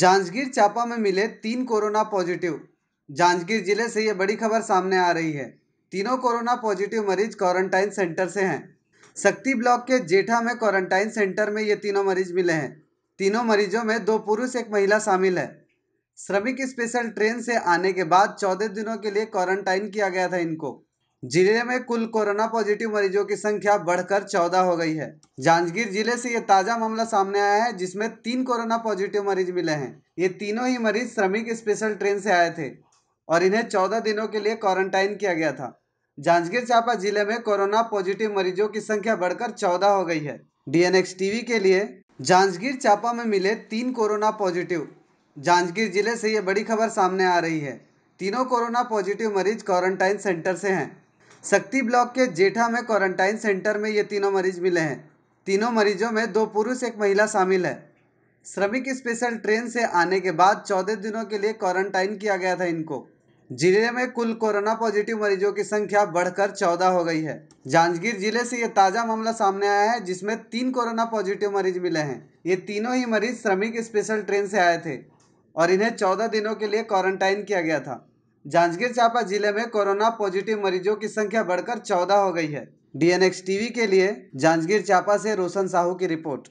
जांजगीर चांपा में मिले तीन कोरोना पॉजिटिव जांजगीर जिले से ये बड़ी खबर सामने आ रही है तीनों कोरोना पॉजिटिव मरीज क्वारंटाइन सेंटर से हैं शक्ति ब्लॉक के जेठा में क्वारंटाइन सेंटर में ये तीनों मरीज मिले हैं तीनों मरीजों में दो पुरुष एक महिला शामिल है श्रमिक स्पेशल ट्रेन से आने के बाद चौदह दिनों के लिए क्वारंटाइन किया गया था इनको जिले में कुल कोरोना पॉजिटिव मरीजों की संख्या बढ़कर चौदह हो गई है जांजगीर जिले से ये ताजा मामला सामने आया है जिसमें तीन कोरोना पॉजिटिव मरीज मिले हैं ये तीनों ही मरीज श्रमिक स्पेशल ट्रेन से आए थे और इन्हें चौदह दिनों के लिए क्वारंटाइन किया गया था जांजगीर चांपा जिले में कोरोना पॉजिटिव मरीजों की संख्या बढ़कर चौदह हो गई है डीएनएक्स टीवी के लिए जांजगीर चांपा में मिले तीन कोरोना पॉजिटिव जांजगीर जिले से ये बड़ी खबर सामने आ रही है तीनों कोरोना पॉजिटिव मरीज क्वारंटाइन सेंटर से हैं शक्ति ब्लॉक के जेठा में क्वारंटाइन सेंटर में ये तीनों मरीज मिले हैं तीनों मरीजों में दो पुरुष एक महिला शामिल है श्रमिक स्पेशल ट्रेन से आने के बाद चौदह दिनों के लिए क्वारंटाइन किया गया था इनको जिले में कुल कोरोना पॉजिटिव मरीजों की संख्या बढ़कर चौदह हो गई है जांजगीर जिले से ये ताज़ा मामला सामने आया है जिसमें तीन कोरोना पॉजिटिव मरीज मिले हैं ये तीनों ही मरीज श्रमिक स्पेशल ट्रेन से आए थे और इन्हें चौदह दिनों के लिए क्वारंटाइन किया गया था जांजगीर चांपा जिले में कोरोना पॉजिटिव मरीजों की संख्या बढ़कर चौदह हो गई है डीएनएक्स टीवी के लिए जांजगीर चांपा से रोशन साहू की रिपोर्ट